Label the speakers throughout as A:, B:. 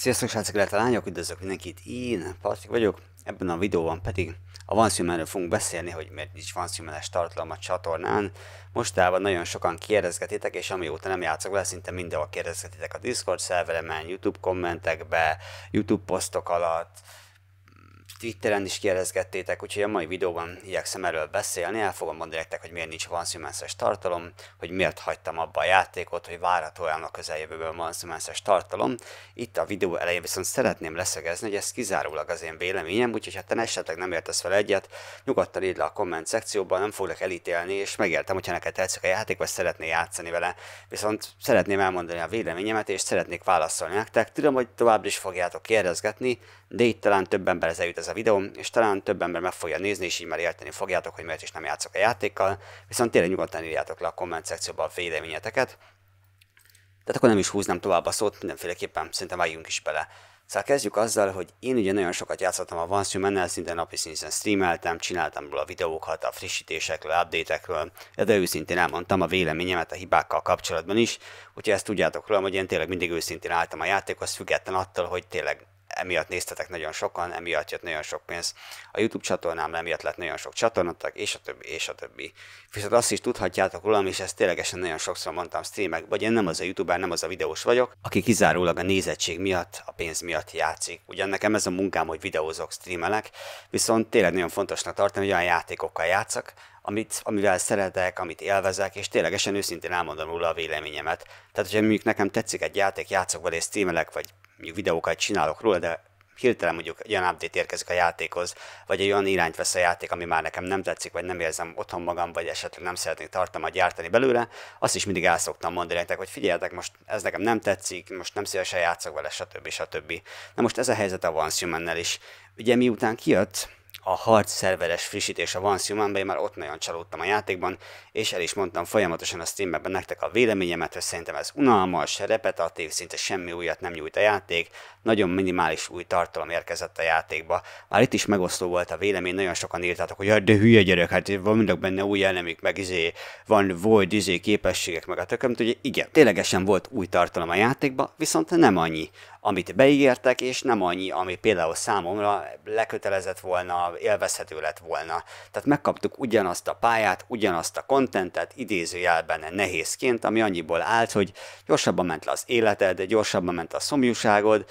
A: Sziasztok srácok, a lányok, üdvözlök mindenkit, én Patrik vagyok, ebben a videóban pedig a OneSwimmerről fogunk beszélni, hogy miért nincs OneSwimmeres tartalom a csatornán. Mostában nagyon sokan kérdezgetitek, és amióta nem játszok vele, szinte mindenhol kérdezgetitek a Discord szerveremen, YouTube kommentekbe, YouTube posztok alatt, Twitteren is kérdezgettétek, úgyhogy a mai videóban igyekszem erről beszélni, el fogom mondani nektek, hogy miért nincs vanszümenszes tartalom, hogy miért hagytam abba a játékot, hogy várhatóan a közeljövőben vanszümenszes tartalom. Itt a videó elején viszont szeretném leszögezni, hogy ez kizárólag az én véleményem, úgyhogy ha te esetleg nem értesz fel egyet, nyugodtan írd le a komment szekcióban, nem foglak elítélni, és megértem, hogyha neked tetszik a játék, vagy szeretné játszani vele. Viszont szeretném elmondani a véleményemet, és szeretnék válaszolni nektek. Tudom, hogy továbbra is fogjátok kérdezgetni, de itt talán több ember eljut ez a videó, és talán több ember meg fogja nézni, és így már érteni fogjátok, hogy miért is nem játszok a játékkal, viszont tényleg nyugodtan írjátok le a komment szekcióba a véleményeteket. Tehát akkor nem is húznám tovább a szót, mindenféleképpen szerintem vágjunk is bele. Szóval kezdjük azzal, hogy én ugye nagyon sokat játszottam a Van Sumennel, szinte napi szinten streameltem, csináltam róla videókat a frissítésekről, update-ekről, de őszintén elmondtam a véleményemet a hibákkal kapcsolatban is, úgyhogy ezt tudjátok rólam, hogy én tényleg mindig őszintén álltam a játékhoz, független attól, hogy tényleg emiatt néztetek nagyon sokan, emiatt jött nagyon sok pénz a YouTube csatornám emiatt lett nagyon sok csatornatok, és a többi, és a többi. Viszont azt is tudhatjátok rólam, és ezt ténylegesen nagyon sokszor mondtam streamek, vagy én nem az a YouTuber, nem az a videós vagyok, aki kizárólag a nézettség miatt, a pénz miatt játszik. Ugyan nekem ez a munkám, hogy videózok, streamelek, viszont tényleg nagyon fontosnak tartani, hogy olyan játékokkal játszak, amit, amivel szeretek, amit élvezek, és ténylegesen őszintén elmondom róla a véleményemet. Tehát, hogyha mondjuk nekem tetszik egy játék, játszok vele és streamelek, vagy mondjuk videókat csinálok róla, de hirtelen mondjuk olyan update érkezik a játékhoz, vagy egy olyan irányt vesz a játék, ami már nekem nem tetszik, vagy nem érzem otthon magam, vagy esetleg nem szeretnék tartalmat gyártani belőle, azt is mindig el szoktam mondani nektek, hogy figyeljetek, most ez nekem nem tetszik, most nem szívesen játszok vele, stb. stb. Na most ez a helyzet a Once is. Ugye miután kijött a harc szerveres frissítése a Once human én már ott nagyon csalódtam a játékban, és el is mondtam folyamatosan a streamben nektek a véleményemet, hogy szerintem ez unalmas, repetatív, szinte semmi újat nem nyújt a játék, nagyon minimális új tartalom érkezett a játékba. Már itt is megosztó volt a vélemény, nagyon sokan írtátok, hogy hát de hülye gyerek, hát vannak benne új elemik, meg izé, van void izé képességek, meg a tököm, hogy igen, ténylegesen volt új tartalom a játékba, viszont nem annyi amit beígértek, és nem annyi, ami például számomra lekötelezett volna, élvezhető lett volna. Tehát megkaptuk ugyanazt a pályát, ugyanazt a kontentet, idézőjelben nehézként, ami annyiból állt, hogy gyorsabban ment le az életed, gyorsabban ment a szomjúságod,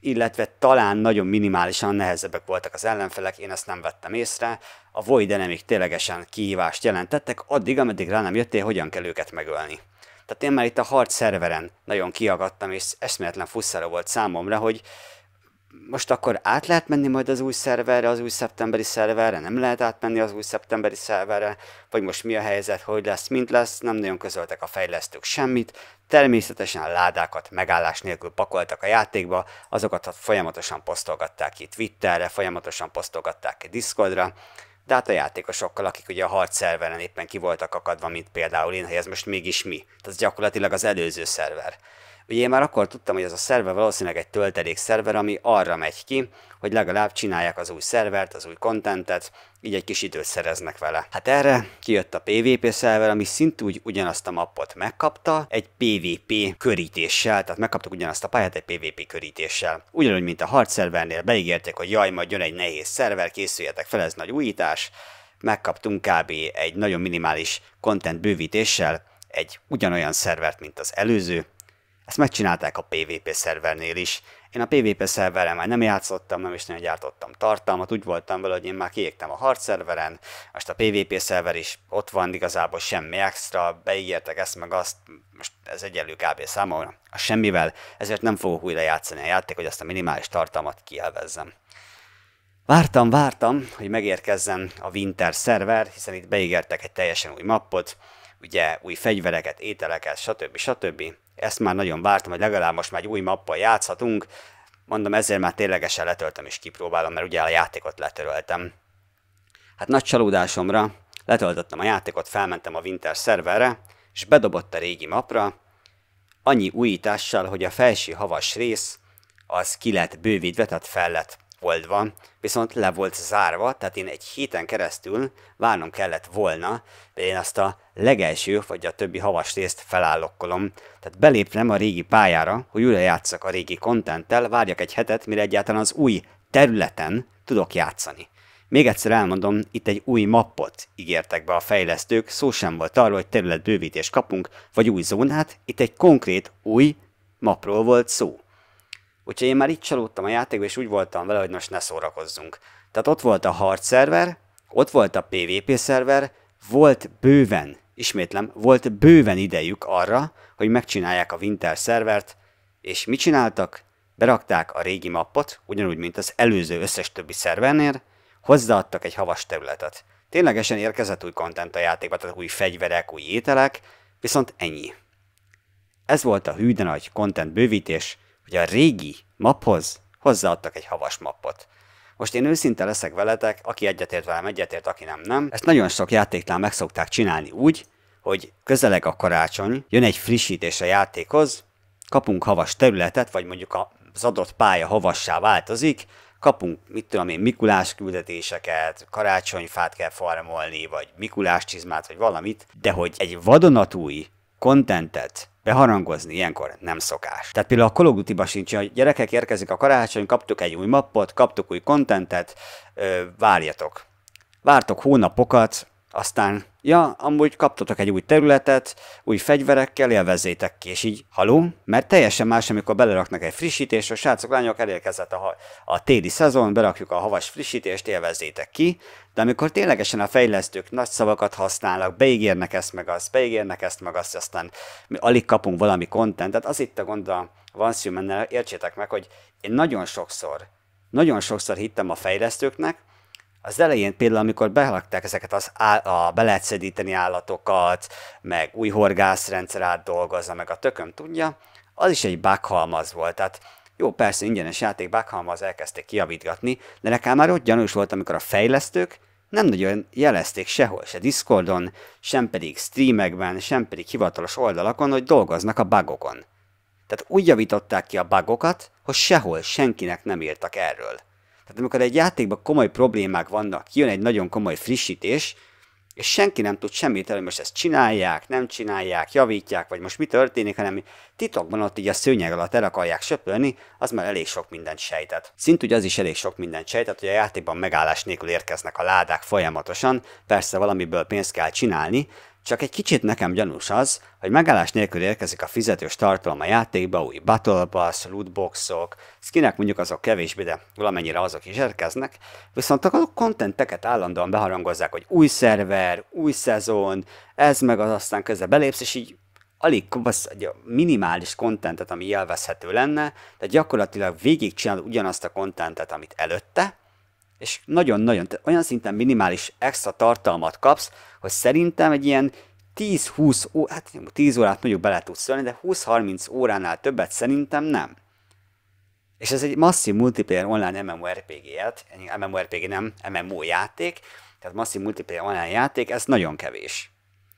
A: illetve talán nagyon minimálisan nehezebbek voltak az ellenfelek, én ezt nem vettem észre. A Void Enemy ténylegesen kihívást jelentettek, addig, ameddig rá nem jöttél, hogyan kell őket megölni. Tehát én már itt a hard szerveren nagyon kiagadtam, és eszméletlen fusszara volt számomra, hogy most akkor át lehet menni majd az új szerverre, az új szeptemberi szerverre, nem lehet átmenni az új szeptemberi szerverre, vagy most mi a helyzet, hogy lesz, mint lesz, nem nagyon közöltek a fejlesztők semmit, természetesen a ládákat megállás nélkül pakoltak a játékba, azokat folyamatosan posztolgatták ki Twitterre, folyamatosan posztolgatták ki Discordra, de hát a játékosokkal, akik ugye a harc szerveren éppen ki voltak akadva, mint például én, hogy ez most mégis mi. Tehát gyakorlatilag az előző szerver. Ugye én már akkor tudtam, hogy ez a szerver valószínűleg egy töltelék szerver, ami arra megy ki, hogy legalább csinálják az új szervert, az új kontentet, így egy kis időt szereznek vele. Hát erre kijött a PvP szerver, ami szintúgy ugyanazt a mappot megkapta, egy PvP körítéssel, tehát megkaptuk ugyanazt a pályát egy PvP körítéssel. Ugyanúgy, mint a hard szervernél, beígérték, hogy jaj, majd jön egy nehéz szerver, készüljetek fel, ez nagy újítás, megkaptunk kb. egy nagyon minimális content bővítéssel egy ugyanolyan szervert, mint az előző, ezt megcsinálták a PvP szervernél is. Én a PvP szerverrel már nem játszottam, nem is nagyon gyártottam tartalmat, úgy voltam vele, hogy én már kiégtem a hard szerveren, most a PvP szerver is ott van, igazából semmi extra, beígértek ezt meg azt, most ez egyenlő kb. számomra, a semmivel, ezért nem fogok újra játszani a játék, hogy azt a minimális tartalmat kielvezzem. Vártam, vártam, hogy megérkezzen a Winter szerver, hiszen itt beígértek egy teljesen új mappot, ugye új fegyvereket, ételeket, stb. stb ezt már nagyon vártam, hogy legalább most már egy új mappal játszhatunk, mondom, ezért már ténylegesen letöltöm és kipróbálom, mert ugye a játékot letöröltem. Hát nagy csalódásomra letöltöttem a játékot, felmentem a Winter szerverre, és bedobott a régi mapra, annyi újítással, hogy a felső havas rész az ki lett bővítve, tehát fel lett oldva, viszont le volt zárva, tehát én egy héten keresztül várnom kellett volna, de én azt a legelső, vagy a többi havas részt felállokkolom. Tehát belépnem a régi pályára, hogy újra játszak a régi kontenttel, várjak egy hetet, mire egyáltalán az új területen tudok játszani. Még egyszer elmondom, itt egy új mappot ígértek be a fejlesztők, szó sem volt arról, hogy területbővítést kapunk, vagy új zónát, itt egy konkrét új mapról volt szó. Úgyhogy én már itt csalódtam a játékba, és úgy voltam vele, hogy most ne szórakozzunk. Tehát ott volt a hard szerver, ott volt a PvP szerver, volt bőven ismétlem, volt bőven idejük arra, hogy megcsinálják a Winter szervert, és mit csináltak? Berakták a régi mappot, ugyanúgy, mint az előző összes többi szervernél, hozzáadtak egy havas területet. Ténylegesen érkezett új kontent a játékba, tehát új fegyverek, új ételek, viszont ennyi. Ez volt a hű de nagy content bővítés, hogy a régi maphoz hozzáadtak egy havas mappot. Most én őszinte leszek veletek, aki egyetért velem, egyetért, aki nem, nem. Ezt nagyon sok játéknál meg szokták csinálni úgy, hogy közeleg a karácsony, jön egy frissítés a játékhoz, kapunk havas területet, vagy mondjuk az adott pálya havassá változik, kapunk, mit tudom én, Mikulás küldetéseket, karácsonyfát kell farmolni, vagy Mikulás csizmát, vagy valamit, de hogy egy vadonatúj kontentet beharangozni ilyenkor nem szokás. Tehát például a Call of Duty-ba sincs, hogy gyerekek érkezik a karácsony, kaptuk egy új mappot, kaptuk új kontentet, várjatok. Vártok hónapokat, aztán, ja, amúgy kaptatok egy új területet, új fegyverekkel, élvezzétek ki, és így, haló? Mert teljesen más, amikor beleraknak egy frissítést, a srácok, lányok, elérkezett a, a téli szezon, berakjuk a havas frissítést, élvezzétek ki, de amikor ténylegesen a fejlesztők nagy szavakat használnak, beígérnek ezt meg azt, beígérnek ezt meg azt, aztán mi alig kapunk valami kontentet, az itt a gond a Vansumennel, értsétek meg, hogy én nagyon sokszor, nagyon sokszor hittem a fejlesztőknek, az elején például, amikor behalakták ezeket az áll, a be állatokat, meg új horgászrendszer át dolgozza meg a tököm tudja, az is egy bákhalmaz volt. Tehát jó, persze ingyenes játék, bákhalmaz elkezdték kiavítgatni, de nekem már ott gyanús volt, amikor a fejlesztők nem nagyon jelezték sehol, se Discordon, sem pedig streamekben, sem pedig hivatalos oldalakon, hogy dolgoznak a bugokon. Tehát úgy javították ki a bugokat, hogy sehol senkinek nem írtak erről. Tehát amikor egy játékban komoly problémák vannak, jön egy nagyon komoly frissítés, és senki nem tud semmit hogy most ezt csinálják, nem csinálják, javítják, vagy most mi történik, hanem titokban ott így a szőnyeg alatt el akarják söpölni, az már elég sok mindent sejtett. Szintúgy az is elég sok mindent sejtett, hogy a játékban megállás nélkül érkeznek a ládák folyamatosan, persze valamiből pénzt kell csinálni, csak egy kicsit nekem gyanús az, hogy megállás nélkül érkezik a fizetős tartalom a játékba, új Battle Pass, lootboxok, skinek mondjuk azok kevésbé, de valamennyire azok is érkeznek, viszont a kontenteket állandóan beharangozzák, hogy új szerver, új szezon, ez meg az aztán közben belépsz, és így alig kovasz, egy minimális kontentet, ami élvezhető lenne, de gyakorlatilag végigcsinálod ugyanazt a kontentet, amit előtte, és nagyon-nagyon, olyan szinten minimális extra tartalmat kapsz, hogy szerintem egy ilyen 10-20, ó, hát 10 órát mondjuk bele tudsz szólni, de 20-30 óránál többet szerintem nem. És ez egy masszív multiplayer online MMORPG-et, MMORPG nem, MMO játék, tehát masszív multiplayer online játék, ez nagyon kevés.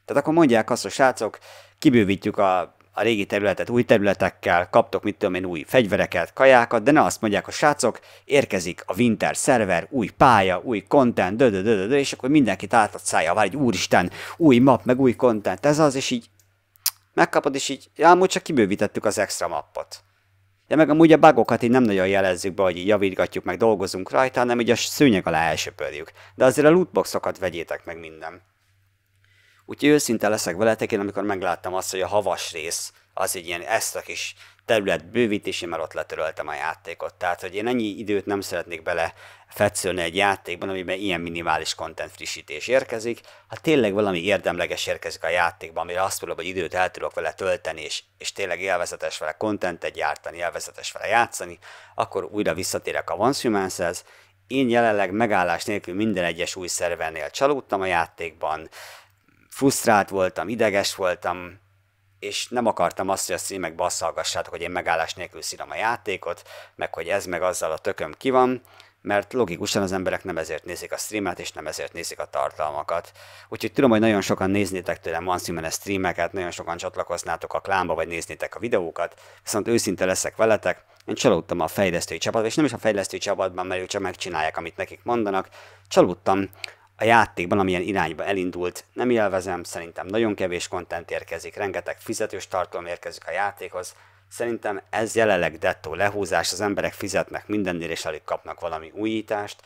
A: Tehát akkor mondják azt, hogy srácok, kibővítjük a a régi területet új területekkel, kaptok mit tudom én új fegyvereket, kajákat, de ne azt mondják a srácok, érkezik a Winter Server, új pálya, új content, dö, dö, dö, dö és akkor mindenkit átad szája, vár egy úristen, új map, meg új content, ez az, és így megkapod, és így, ja, amúgy csak kibővítettük az extra mappot. De meg amúgy a bugokat így nem nagyon jelezzük be, hogy így javítgatjuk, meg dolgozunk rajta, hanem így a szőnyeg alá elsöpörjük. De azért a lootboxokat vegyétek meg minden. Úgyhogy őszinte leszek veletek, én amikor megláttam azt, hogy a havas rész az egy ilyen ezt a kis terület bővítési, mert ott letöröltem a játékot. Tehát, hogy én ennyi időt nem szeretnék bele fetszölni egy játékban, amiben ilyen minimális content frissítés érkezik. Ha hát tényleg valami érdemleges érkezik a játékban, amire azt tudom, hogy időt el tudok vele tölteni, és, és tényleg élvezetes vele contentet gyártani, élvezetes vele játszani, akkor újra visszatérek a Once Én jelenleg megállás nélkül minden egyes új szervernél csalódtam a játékban, frusztrált voltam, ideges voltam, és nem akartam azt, hogy a streamek basszalgassátok, hogy én megállás nélkül szírom a játékot, meg hogy ez meg azzal a tököm ki van, mert logikusan az emberek nem ezért nézik a streamet, és nem ezért nézik a tartalmakat. Úgyhogy tudom, hogy nagyon sokan néznétek tőlem One Simon streameket, nagyon sokan csatlakoznátok a klámba vagy néznétek a videókat, viszont őszinte leszek veletek, én csalódtam a fejlesztői csapatban, és nem is a fejlesztői csapatban, mert ők csak megcsinálják, amit nekik mondanak, csalódtam, a játékban, amilyen irányba elindult, nem élvezem, szerintem nagyon kevés kontent érkezik, rengeteg fizetős tartalom érkezik a játékhoz, Szerintem ez jelenleg dettó lehúzás, az emberek fizetnek mindennél, és alig kapnak valami újítást,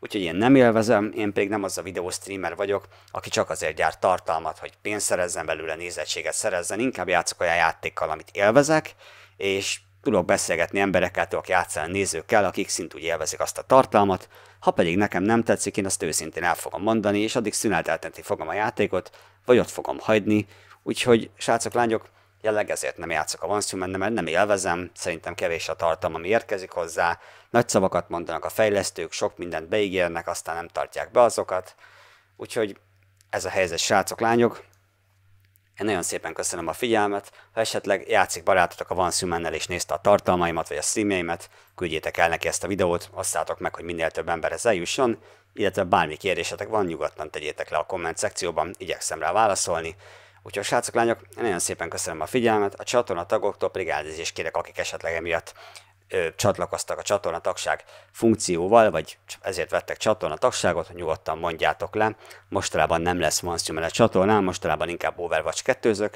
A: úgyhogy én nem élvezem, én pedig nem az a videó streamer vagyok, aki csak azért gyárt tartalmat, hogy pénzt szerezzen belőle, nézettséget szerezzen, inkább játszok olyan játékkal, amit élvezek, és Tudok beszélgetni emberekkel, tudok játszani nézőkkel, akik szintúgy élvezik azt a tartalmat, ha pedig nekem nem tetszik, én azt őszintén el fogom mondani, és addig szüneteltetni fogom a játékot, vagy ott fogom hagyni, úgyhogy srácok, lányok, jelenleg ezért nem játszok a Vansumen, mert nem élvezem, szerintem kevés a tartalom, ami érkezik hozzá, nagy szavakat mondanak a fejlesztők, sok mindent beígérnek, aztán nem tartják be azokat, úgyhogy ez a helyzet, srácok, lányok, én nagyon szépen köszönöm a figyelmet, ha esetleg játszik barátotok a Van Szümennel és nézte a tartalmaimat vagy a streamjeimet, küldjétek el neki ezt a videót, osszátok meg, hogy minél több emberhez eljusson, illetve bármi kérdésetek van, nyugodtan tegyétek le a komment szekcióban, igyekszem rá válaszolni. Úgyhogy srácok, lányok, nagyon szépen köszönöm a figyelmet, a csatorna tagoktól elnézést kérek, akik esetleg emiatt ö, csatlakoztak a csatornatagság funkcióval, vagy ezért vettek csatornatagságot, nyugodtan mondjátok le. Mostanában nem lesz Manszumel a e csatornán, mostanában inkább Overwatch 2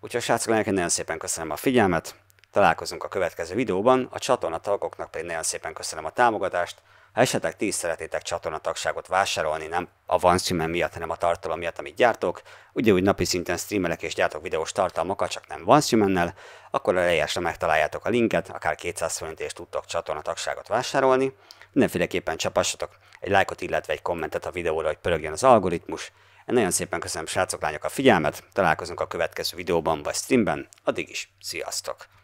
A: Úgyhogy srácok, neked nagyon szépen köszönöm a figyelmet, találkozunk a következő videóban, a csatornatagoknak pedig nagyon szépen köszönöm a támogatást, ha esetleg ti is szeretnétek csatornatagságot vásárolni, nem a OneStream miatt, hanem a tartalom miatt, amit gyártok, ugye úgy napi szinten streamelek és gyártok videós tartalmakat, csak nem van nel akkor a leírásra megtaláljátok a linket, akár 200 forint és tudtok csatornatagságot vásárolni. Mindenféleképpen csapassatok egy lájkot, illetve egy kommentet a videóra, hogy pörögjön az algoritmus. Én nagyon szépen köszönöm srácok, lányok a figyelmet, találkozunk a következő videóban vagy streamben, addig is, sziasztok!